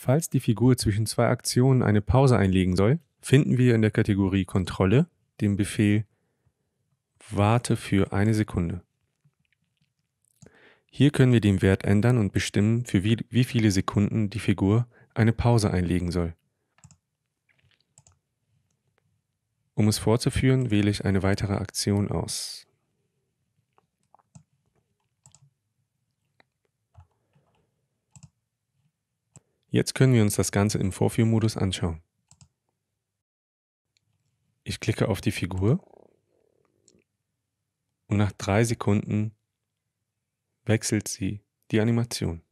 Falls die Figur zwischen zwei Aktionen eine Pause einlegen soll, finden wir in der Kategorie Kontrolle den Befehl Warte für eine Sekunde. Hier können wir den Wert ändern und bestimmen, für wie, wie viele Sekunden die Figur eine Pause einlegen soll. Um es fortzuführen, wähle ich eine weitere Aktion aus. Jetzt können wir uns das Ganze im Vorführmodus anschauen. Ich klicke auf die Figur und nach drei Sekunden wechselt sie die Animation.